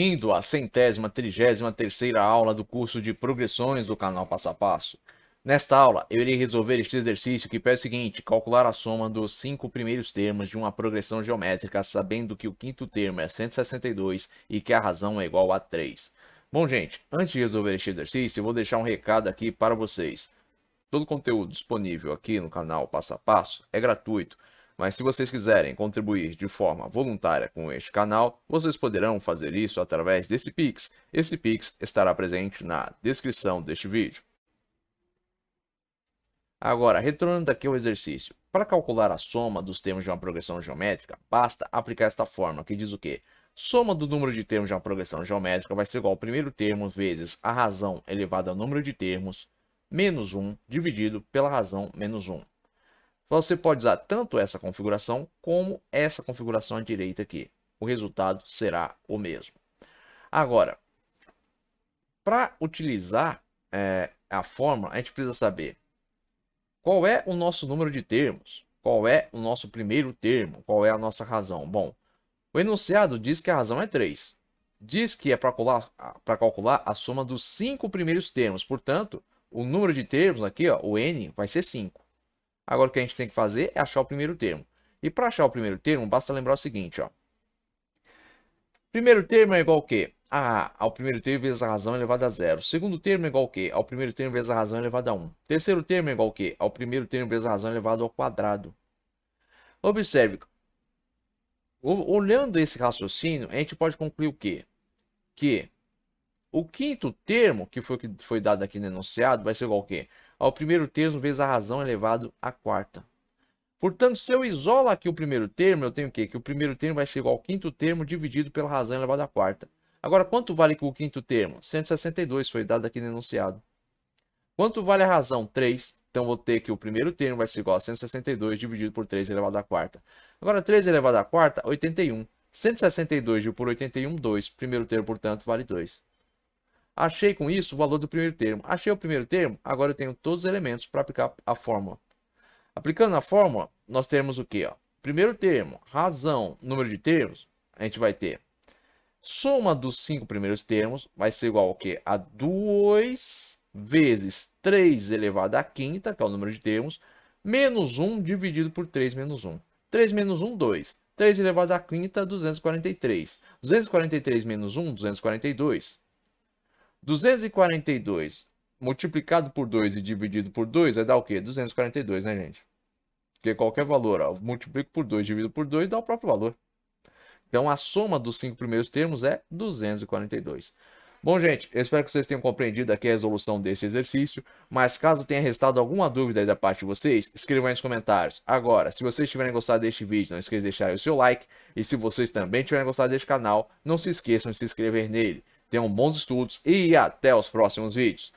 Bem-vindo à centésima, trigésima terceira aula do curso de progressões do canal Passo a Passo. Nesta aula, eu irei resolver este exercício que pede o seguinte, calcular a soma dos cinco primeiros termos de uma progressão geométrica, sabendo que o quinto termo é 162 e que a razão é igual a 3. Bom, gente, antes de resolver este exercício, eu vou deixar um recado aqui para vocês. Todo o conteúdo disponível aqui no canal Passo a Passo é gratuito. Mas se vocês quiserem contribuir de forma voluntária com este canal, vocês poderão fazer isso através desse Pix. Esse Pix estará presente na descrição deste vídeo. Agora, retornando aqui ao exercício. Para calcular a soma dos termos de uma progressão geométrica, basta aplicar esta fórmula que diz o quê? Soma do número de termos de uma progressão geométrica vai ser igual ao primeiro termo vezes a razão elevada ao número de termos, menos 1, dividido pela razão menos 1. Você pode usar tanto essa configuração como essa configuração à direita aqui. O resultado será o mesmo. Agora, para utilizar é, a fórmula, a gente precisa saber qual é o nosso número de termos, qual é o nosso primeiro termo, qual é a nossa razão. Bom, o enunciado diz que a razão é 3. Diz que é para calcular, a soma dos cinco primeiros termos. Portanto, o número de termos aqui, ó, o n, vai ser 5. Agora o que a gente tem que fazer é achar o primeiro termo. E para achar o primeiro termo, basta lembrar o seguinte, ó. Primeiro termo é igual ao quê? A ao primeiro termo vezes a razão é elevada a zero. Segundo termo é igual ao quê? Ao primeiro termo vezes a razão é elevada a 1. Terceiro termo é igual ao quê? Ao primeiro termo vezes a razão é elevada ao quadrado. Observe. Olhando esse raciocínio, a gente pode concluir o quê? Que o quinto termo, que foi que foi dado aqui no enunciado, vai ser igual ao quê? ao primeiro termo vezes a razão elevado é à quarta. Portanto, se eu isolo aqui o primeiro termo, eu tenho o quê? Que o primeiro termo vai ser igual ao quinto termo dividido pela razão elevado é à quarta. Agora, quanto vale o quinto termo? 162, foi dado aqui no enunciado. Quanto vale a razão? 3. Então, vou ter que o primeiro termo vai ser igual a 162 dividido por 3 elevado é à quarta. Agora, 3 elevado à quarta, 81. 162 dividido por 81, 2. Primeiro termo, portanto, vale 2. Achei com isso o valor do primeiro termo. Achei o primeiro termo, agora eu tenho todos os elementos para aplicar a fórmula. Aplicando a fórmula, nós temos o que? Primeiro termo, razão, número de termos, a gente vai ter soma dos cinco primeiros termos vai ser igual ao que? A 2 vezes 3 elevado à quinta, que é o número de termos, menos 1 dividido por 3 menos 1. 3 menos 1, 2. 3 elevado à quinta, 243. 243 menos 1, 242. 242 multiplicado por 2 e dividido por 2 vai é dar o quê? 242, né, gente? Porque qualquer valor, ó, multiplico por 2 dividido por 2 dá o próprio valor. Então, a soma dos cinco primeiros termos é 242. Bom, gente, eu espero que vocês tenham compreendido aqui a resolução desse exercício, mas caso tenha restado alguma dúvida da parte de vocês, escrevam aí nos comentários. Agora, se vocês tiverem gostado deste vídeo, não esqueça de deixar o seu like, e se vocês também tiverem gostado deste canal, não se esqueçam de se inscrever nele. Tenham bons estudos e até os próximos vídeos.